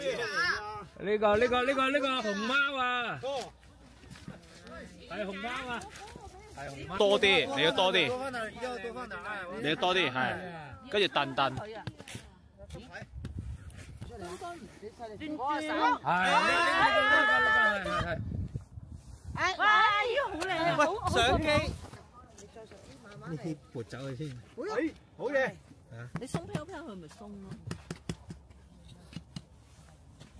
呢個呢個呢個呢個熊貓啊，係熊貓啊，係熊貓。多啲，你要多啲。你要多啲係，跟住燉燉。係。哇！依好靚，喂，相機。呢啲撥走佢先。哎，好嘢。你鬆飄飄佢咪鬆咯。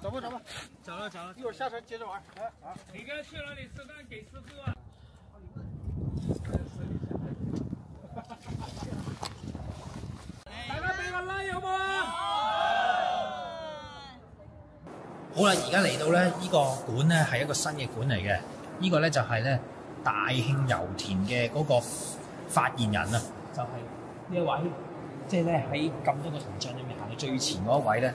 走吧走吧，走了走了。一会儿下车接着玩。哎，好。你该去哪里吃饭？给师傅。啊。好。啦，而家嚟到咧，呢个馆咧系一个新嘅馆嚟嘅。呢个咧就系咧大庆油田嘅嗰个发言人啊，就系呢一位，即系咧喺咁多个铜像里面行到最前嗰一位咧。